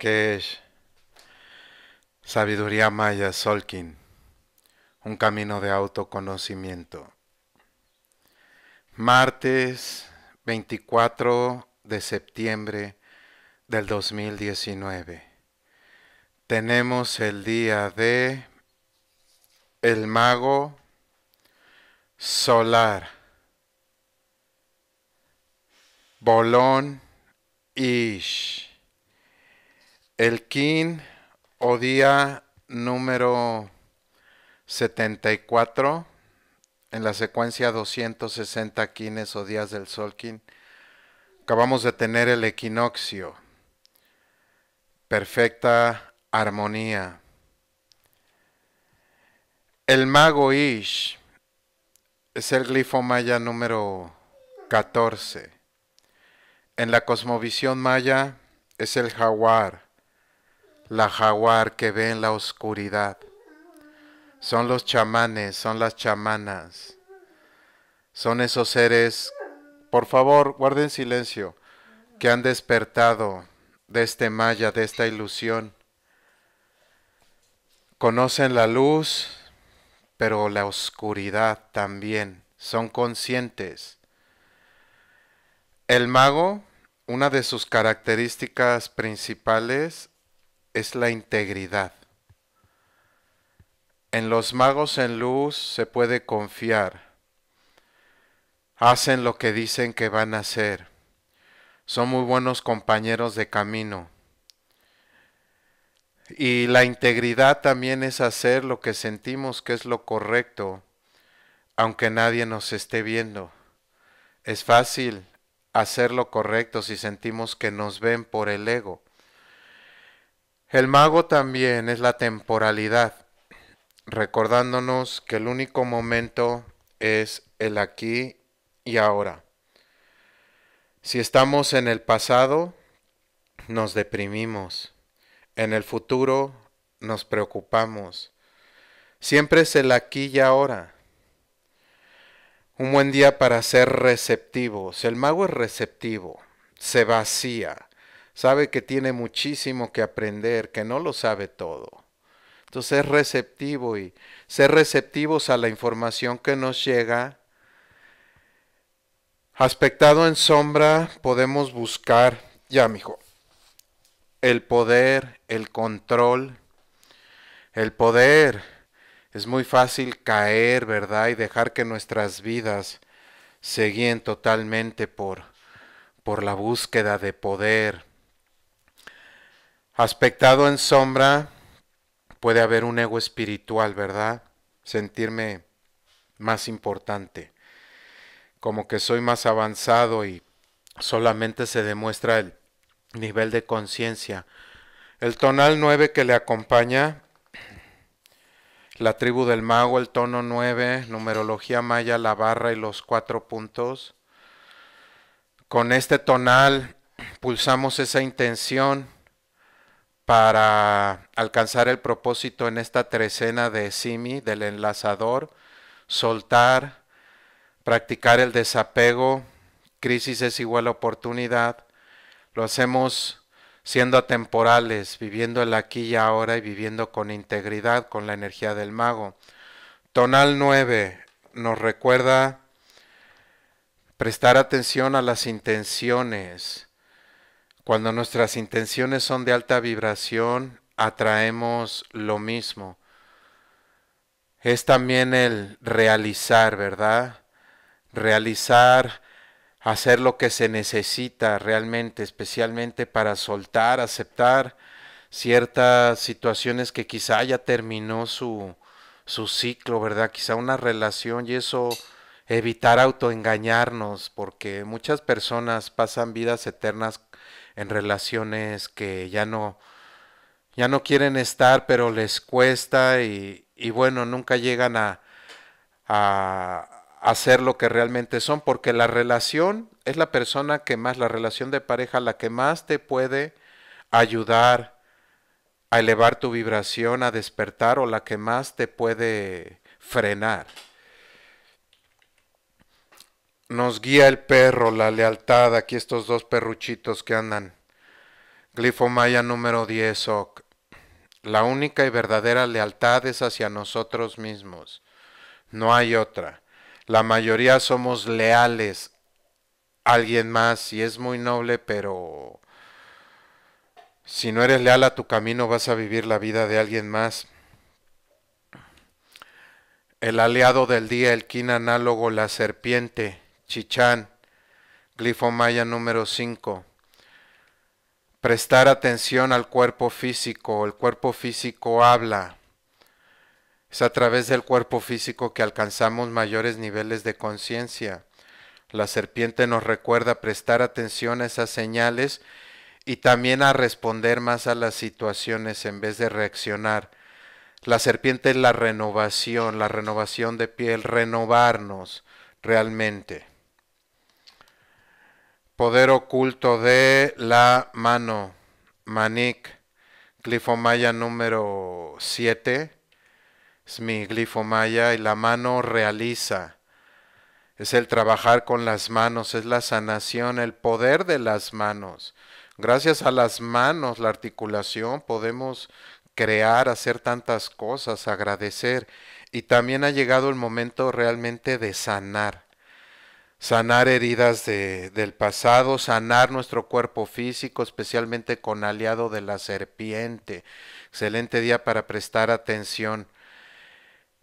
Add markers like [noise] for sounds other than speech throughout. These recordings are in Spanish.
es Sabiduría Maya Solkin, un camino de autoconocimiento. Martes 24 de septiembre del 2019. Tenemos el día de el mago solar, Bolón Ish. El Kin o día número 74 en la secuencia 260 kines o días del sol solkin. Acabamos de tener el equinoccio. Perfecta armonía. El mago Ish es el glifo maya número 14. En la cosmovisión maya es el jaguar la jaguar que ve en la oscuridad. Son los chamanes, son las chamanas. Son esos seres, por favor, guarden silencio, que han despertado de este maya, de esta ilusión. Conocen la luz, pero la oscuridad también. Son conscientes. El mago, una de sus características principales es la integridad. En los magos en luz se puede confiar. Hacen lo que dicen que van a hacer. Son muy buenos compañeros de camino. Y la integridad también es hacer lo que sentimos que es lo correcto, aunque nadie nos esté viendo. Es fácil hacer lo correcto si sentimos que nos ven por el ego. El mago también es la temporalidad, recordándonos que el único momento es el aquí y ahora. Si estamos en el pasado, nos deprimimos. En el futuro, nos preocupamos. Siempre es el aquí y ahora. Un buen día para ser receptivos. El mago es receptivo, se vacía, sabe que tiene muchísimo que aprender, que no lo sabe todo. Entonces es receptivo y ser receptivos a la información que nos llega. Aspectado en sombra, podemos buscar, ya mijo, el poder, el control, el poder. Es muy fácil caer, ¿verdad? Y dejar que nuestras vidas se guíen totalmente por, por la búsqueda de poder, Aspectado en sombra, puede haber un ego espiritual, ¿verdad? Sentirme más importante, como que soy más avanzado y solamente se demuestra el nivel de conciencia. El tonal 9 que le acompaña, la tribu del mago, el tono 9, numerología maya, la barra y los cuatro puntos. Con este tonal pulsamos esa intención para alcanzar el propósito en esta trecena de Simi, del enlazador, soltar, practicar el desapego, crisis es igual oportunidad, lo hacemos siendo atemporales, viviendo el aquí y ahora y viviendo con integridad, con la energía del mago. Tonal 9 nos recuerda prestar atención a las intenciones, cuando nuestras intenciones son de alta vibración, atraemos lo mismo. Es también el realizar, ¿verdad? Realizar, hacer lo que se necesita realmente, especialmente para soltar, aceptar ciertas situaciones que quizá ya terminó su, ciclo, ¿verdad? Quizá una relación y eso evitar autoengañarnos, porque muchas personas pasan vidas eternas en relaciones que ya no, ya no quieren estar, pero les cuesta y, bueno, nunca llegan a, a, a, ser lo que realmente son, porque la relación es la persona que más, la relación de pareja, la que más te puede ayudar a elevar tu vibración, a despertar o la que más te puede frenar. Nos guía el perro, la lealtad. Aquí estos dos perruchitos que andan. Glifo Maya número 10, Oc. La única y verdadera lealtad es hacia nosotros mismos. No hay otra. La mayoría somos leales a alguien más y es muy noble, pero si no eres leal a tu camino vas a vivir la vida de alguien más. El aliado del día, el kin análogo, la serpiente. Chichán, glifomaya número 5. Prestar atención al cuerpo físico. El cuerpo físico habla. Es a través del cuerpo físico que alcanzamos mayores niveles de conciencia. La serpiente nos recuerda prestar atención a esas señales y también a responder más a las situaciones en vez de reaccionar. La serpiente es la renovación, la renovación de piel, renovarnos realmente. Poder oculto de la mano. Manic. glifomaya número 7. Es mi glifo y la mano realiza. Es el trabajar con las manos, es la sanación, el poder de las manos. Gracias a las manos, la articulación, podemos crear, hacer tantas cosas, agradecer. Y también ha llegado el momento realmente de sanar sanar heridas del pasado, sanar nuestro cuerpo físico, especialmente con aliado de la serpiente. Excelente día para prestar atención.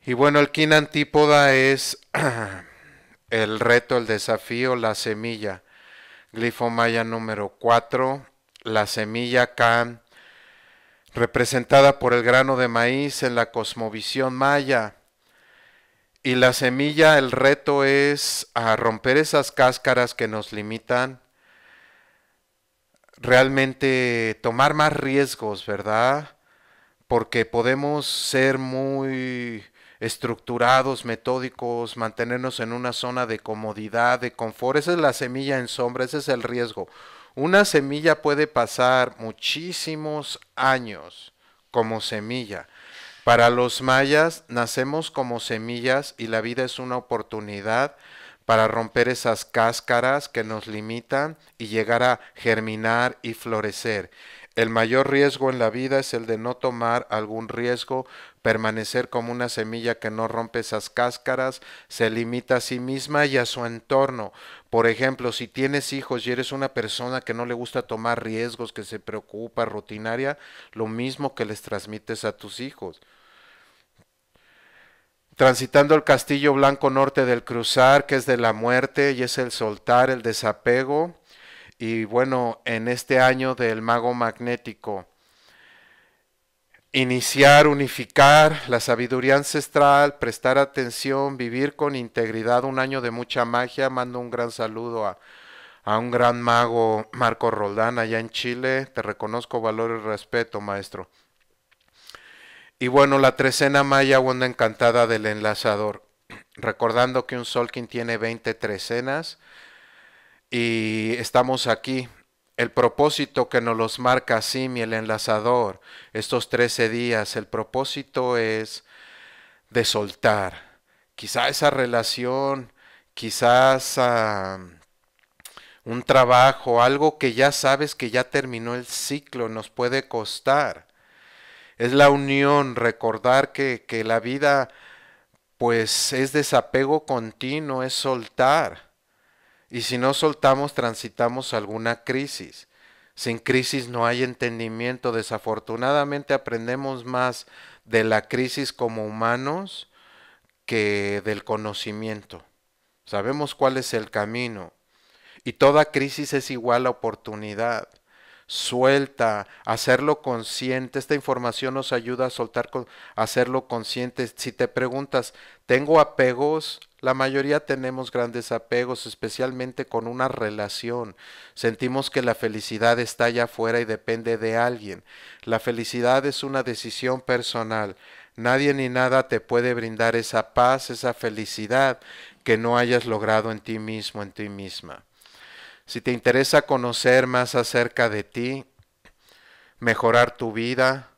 Y bueno, el kin antípoda es [clears throat] el reto, el desafío, la semilla. maya número 4, la semilla Kan, representada por el grano de maíz en la cosmovisión maya y la semilla, el reto es a romper esas cáscaras que nos limitan, realmente tomar más riesgos, ¿verdad? Porque podemos ser muy estructurados, metódicos, mantenernos en una zona de comodidad, de confort. Esa es la semilla en sombra, ese es el riesgo. Una semilla puede pasar muchísimos años como semilla para los mayas, nacemos como semillas y la vida es una oportunidad para romper esas cáscaras que nos limitan y llegar a germinar y florecer. El mayor riesgo en la vida es el de no tomar algún riesgo, permanecer como una semilla que no rompe esas cáscaras, se limita a sí misma y a su entorno. Por ejemplo, si tienes hijos y eres una persona que no le gusta tomar riesgos, que se preocupa, rutinaria, lo mismo que les transmites a tus hijos. Transitando el castillo blanco norte del cruzar, que es de la muerte y es el soltar, el desapego y bueno, en este año del mago magnético, iniciar, unificar la sabiduría ancestral, prestar atención, vivir con integridad, un año de mucha magia. Mando un gran saludo a, a un gran mago, Marco Roldán, allá en Chile. Te reconozco valor y respeto, maestro. Y bueno, la trecena maya, onda encantada del enlazador. [clears throat] Recordando que un Solkin tiene 20 trecenas y estamos aquí. El propósito que nos los marca Simi, el enlazador, estos 13 días, el propósito es de soltar. Quizá esa relación, quizás ah, un trabajo, algo que ya sabes que ya terminó el ciclo, nos puede costar. Es la unión, recordar que, que la vida pues es desapego continuo, es soltar y si no soltamos, transitamos alguna crisis. Sin crisis no hay entendimiento. Desafortunadamente aprendemos más de la crisis como humanos que del conocimiento. Sabemos cuál es el camino. Y toda crisis es igual a oportunidad suelta, hacerlo consciente. Esta información nos ayuda a soltar, a hacerlo consciente. Si te preguntas, ¿tengo apegos? La mayoría tenemos grandes apegos, especialmente con una relación. Sentimos que la felicidad está allá afuera y depende de alguien. La felicidad es una decisión personal. Nadie ni nada te puede brindar esa paz, esa felicidad que no hayas logrado en ti mismo, en ti misma. Si te interesa conocer más acerca de ti, mejorar tu vida,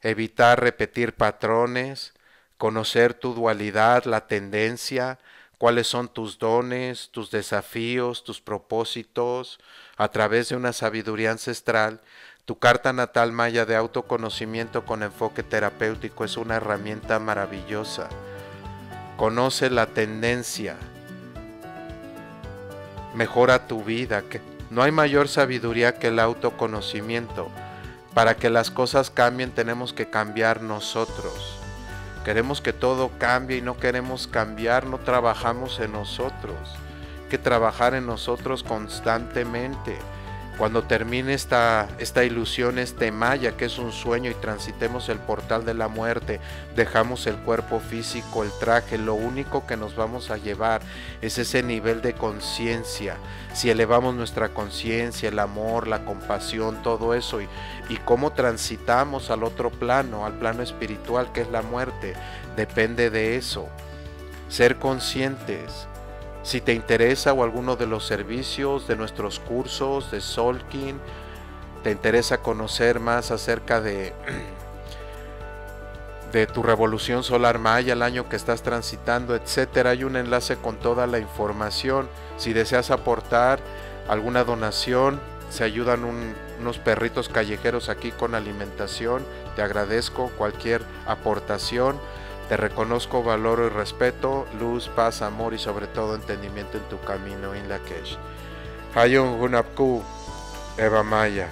evitar repetir patrones, conocer tu dualidad, la tendencia, cuáles son tus dones, tus desafíos, tus propósitos, a través de una sabiduría ancestral, tu carta natal maya de autoconocimiento con enfoque terapéutico es una herramienta maravillosa. Conoce la tendencia, mejora tu vida. Que no hay mayor sabiduría que el autoconocimiento. Para que las cosas cambien tenemos que cambiar nosotros. Queremos que todo cambie y no queremos cambiar, no trabajamos en nosotros. que trabajar en nosotros constantemente. Cuando termine esta, esta ilusión, este maya que es un sueño y transitemos el portal de la muerte, dejamos el cuerpo físico, el traje, lo único que nos vamos a llevar es ese nivel de conciencia. Si elevamos nuestra conciencia, el amor, la compasión, todo eso y, y cómo transitamos al otro plano, al plano espiritual que es la muerte, depende de eso. Ser conscientes si te interesa o alguno de los servicios de nuestros cursos de Solkin, te interesa conocer más acerca de, [clears throat] de tu revolución solar maya, el año que estás transitando, etcétera. Hay un enlace con toda la información. Si deseas aportar alguna donación, se ayudan unos perritos callejeros aquí con alimentación. Te agradezco cualquier aportación. Te reconozco, valoro y respeto, luz, paz, amor y sobre todo entendimiento en tu camino, en la Hayun Eva Maya,